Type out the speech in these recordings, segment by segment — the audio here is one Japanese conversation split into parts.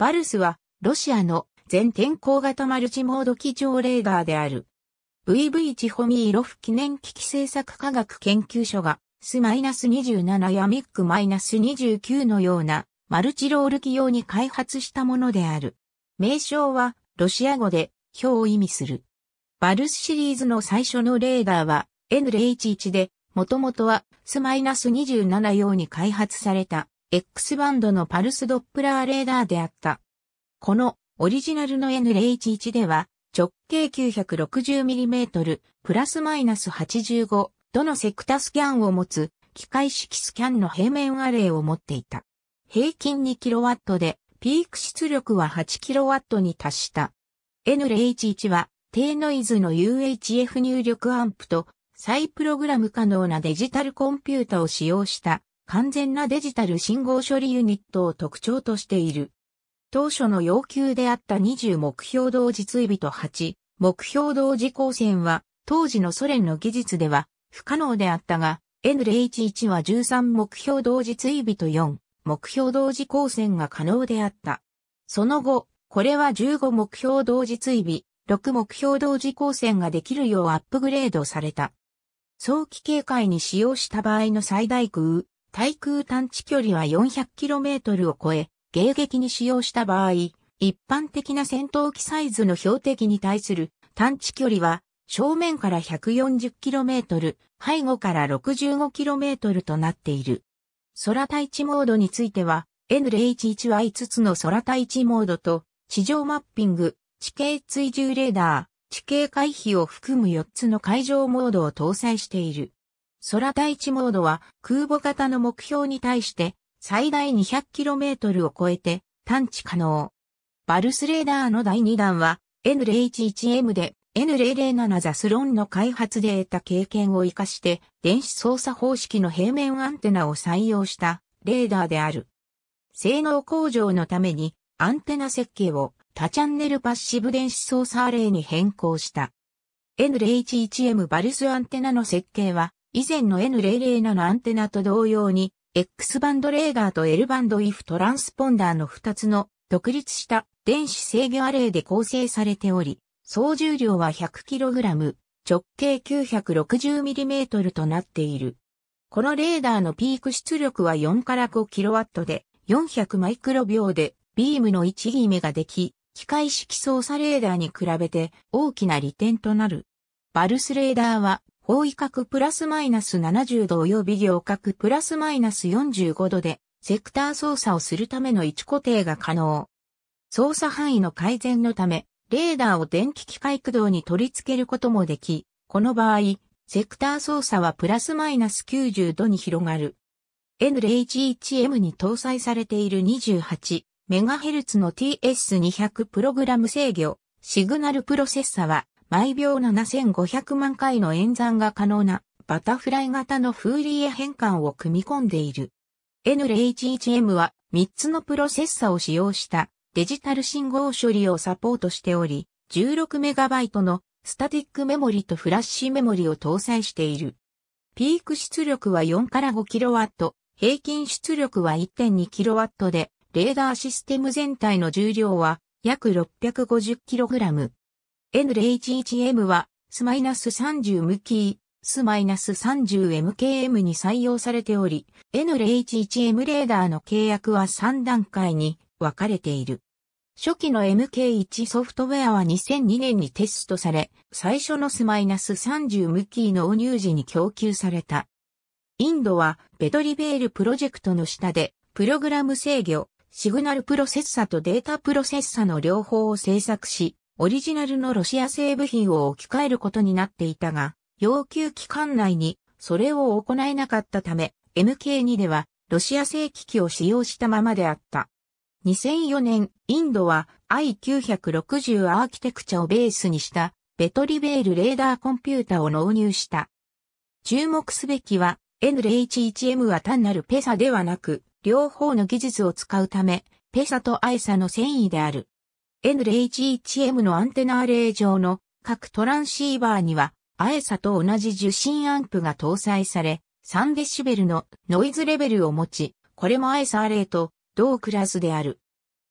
バルスは、ロシアの全天候型マルチモード機長レーダーである。VV チホミーロフ記念機器製作科学研究所が、ス2 7や MIC-29 のようなマルチロール機用に開発したものである。名称はロシア語で表を意味する。バルスシリーズの最初のレーダーは n h 1で、もともとはス2 7用に開発された X バンドのパルスドップラーレーダーであった。このオリジナルの N011 では直径 960mm プラスマイナス85度のセクタスキャンを持つ機械式スキャンの平面アレイを持っていた。平均 2kW でピーク出力は 8kW に達した。N011 は低ノイズの UHF 入力アンプと再プログラム可能なデジタルコンピュータを使用した完全なデジタル信号処理ユニットを特徴としている。当初の要求であった20目標同時追尾と8目標同時光線は当時のソ連の技術では不可能であったが n h 1 1は13目標同時追尾と4目標同時光線が可能であった。その後、これは15目標同時追尾、6目標同時光線ができるようアップグレードされた。早期警戒に使用した場合の最大空対空探知距離は 400km を超え、迎撃に使用した場合、一般的な戦闘機サイズの標的に対する探知距離は正面から 140km、背後から 65km となっている。空対地モードについては、n h 1 1は5つの空対地モードと、地上マッピング、地形追従レーダー、地形回避を含む4つの海上モードを搭載している。空対地モードは空母型の目標に対して最大 200km を超えて探知可能。バルスレーダーの第2弾は N011M で N007 ザスロンの開発で得た経験を活かして電子操作方式の平面アンテナを採用したレーダーである。性能向上のためにアンテナ設計を多チャンネルパッシブ電子操作アレイに変更した。N011M バルスアンテナの設計は以前の N007 アンテナと同様に、X バンドレーダーと L バンドイフトランスポンダーの2つの独立した電子制御アレイで構成されており、総重量は 100kg、直径 960mm となっている。このレーダーのピーク出力は4から 5kW で400マイクロ秒でビームの置ギめができ、機械式操作レーダーに比べて大きな利点となる。バルスレーダーは大位角プラスマイナス70度及び行角プラスマイナス45度で、セクター操作をするための位置固定が可能。操作範囲の改善のため、レーダーを電気機械駆動に取り付けることもでき、この場合、セクター操作はプラスマイナス90度に広がる。n 0 1 m に搭載されている 28MHz の TS200 プログラム制御、シグナルプロセッサは毎秒7500万回の演算が可能なバタフライ型のフーリエ変換を組み込んでいる。N011M は3つのプロセッサを使用したデジタル信号処理をサポートしており、16MB のスタティックメモリとフラッシュメモリを搭載している。ピーク出力は4から 5kW、平均出力は 1.2kW で、レーダーシステム全体の重量は約 650kg。N011M は、ス3 0イナス3 0 m k m に採用されており、N011M レーダーの契約は3段階に分かれている。初期の MK1 ソフトウェアは2002年にテストされ、最初のス3 0キーの応入時に供給された。インドは、ベトリベールプロジェクトの下で、プログラム制御、シグナルプロセッサとデータプロセッサの両方を制作し、オリジナルのロシア製部品を置き換えることになっていたが、要求期間内にそれを行えなかったため、MK2 ではロシア製機器を使用したままであった。2004年、インドは I960 アーキテクチャをベースにしたベトリベールレーダーコンピュータを納入した。注目すべきは n h 1 m は単なるペサではなく、両方の技術を使うため、ペサとアイサの繊維である。n h 1 m のアンテナアレイ上の各トランシーバーには、アエサと同じ受信アンプが搭載され、3デシベルのノイズレベルを持ち、これもアエサアレイと同クラスである。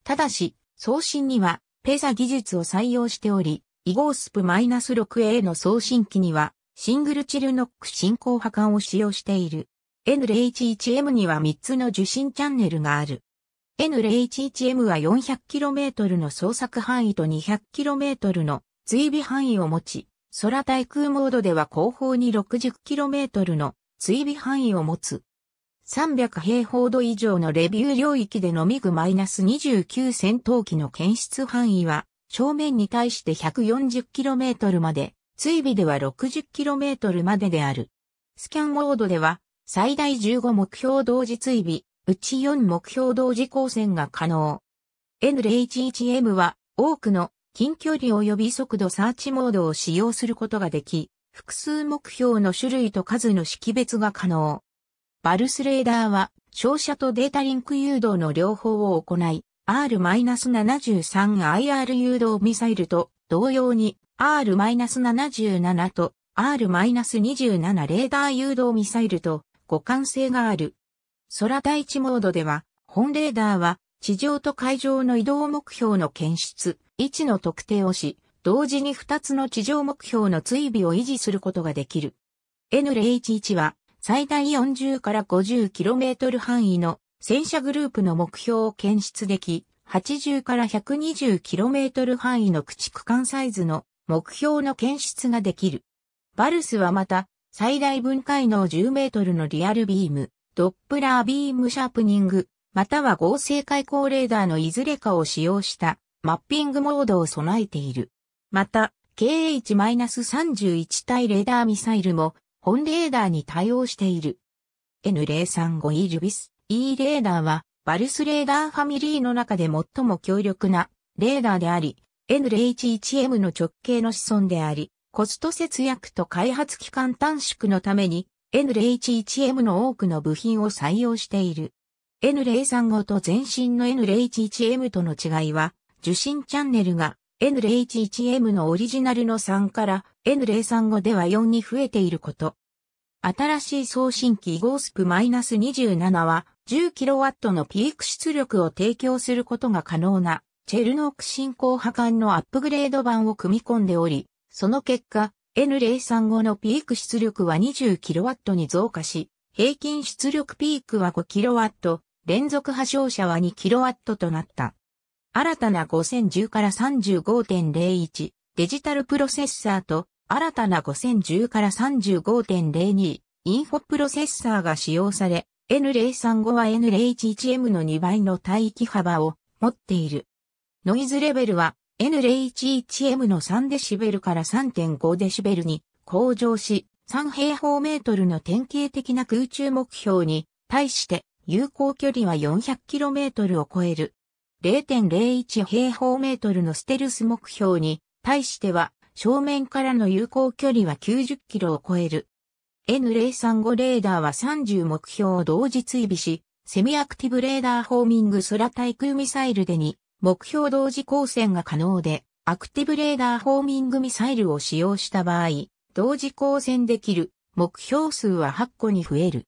ただし、送信にはペサ技術を採用しており、イゴースプ -6A の送信機にはシングルチルノック進行波管を使用している。n h 1 m には3つの受信チャンネルがある。N011M は 400km の捜索範囲と 200km の追尾範囲を持ち、空対空モードでは後方に 60km の追尾範囲を持つ。300平方度以上のレビュー領域でのミグ -29 戦闘機の検出範囲は、正面に対して 140km まで、追尾では 60km までである。スキャンモードでは、最大15目標同時追尾、うち4目標同時光線が可能。N011M は多くの近距離及び速度サーチモードを使用することができ、複数目標の種類と数の識別が可能。バルスレーダーは照射とデータリンク誘導の両方を行い、R-73IR 誘導ミサイルと同様に R-77 と R-27 レーダー誘導ミサイルと互換性がある空対地モードでは、本レーダーは地上と海上の移動目標の検出、位置の特定をし、同時に2つの地上目標の追尾を維持することができる。N011 は最大40から 50km 範囲の戦車グループの目標を検出でき、80から 120km 範囲の駆逐艦サイズの目標の検出ができる。バルスはまた最大分解能 10m のリアルビーム、ドップラービームシャープニング、または合成開口レーダーのいずれかを使用したマッピングモードを備えている。また、KH-31 対レーダーミサイルも本レーダーに対応している。N035E ルビス E レーダーはバルスレーダーファミリーの中で最も強力なレーダーであり、N011M の直径の子孫であり、コスト節約と開発期間短縮のために n 0 1 m の多くの部品を採用している。N035 と前身の N011M との違いは、受信チャンネルが N011M のオリジナルの3から N035 では4に増えていること。新しい送信機ゴースプ -27 は 10kW のピーク出力を提供することが可能なチェルノーク進行破壊のアップグレード版を組み込んでおり、その結果、N035 のピーク出力は 20kW に増加し、平均出力ピークは 5kW、連続破傷者は 2kW となった。新たな5010から35.01デジタルプロセッサーと新たな5010から35.02インフォプロセッサーが使用され、N035 は N011M の2倍の帯域幅を持っている。ノイズレベルは N011M の3デシベルから3.5デシベルに向上し、3平方メートルの典型的な空中目標に対して有効距離は 400km を超える。0.01平方メートルのステルス目標に対しては正面からの有効距離は 90km を超える。N035 レーダーは30目標を同時追尾し、セミアクティブレーダーホーミング空対空ミサイルで2目標同時光線が可能で、アクティブレーダーホーミングミサイルを使用した場合、同時光線できる目標数は8個に増える。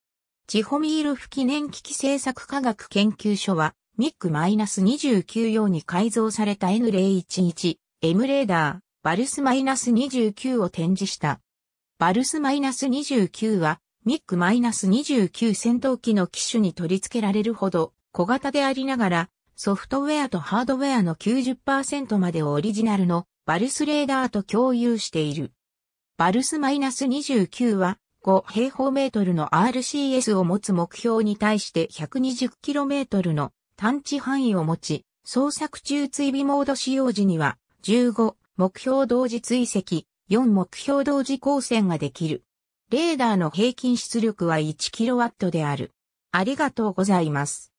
チホミールフ記念機器製作科学研究所は、ミック -29 用に改造された N011、M レーダー、バルス -29 を展示した。バルス -29 は、ミック -29 戦闘機の機種に取り付けられるほど小型でありながら、ソフトウェアとハードウェアの90%までをオリジナルのバルスレーダーと共有している。バルス -29 は5平方メートルの RCS を持つ目標に対して 120km の探知範囲を持ち、捜索中追尾モード使用時には15目標同時追跡、4目標同時光線ができる。レーダーの平均出力は 1kW である。ありがとうございます。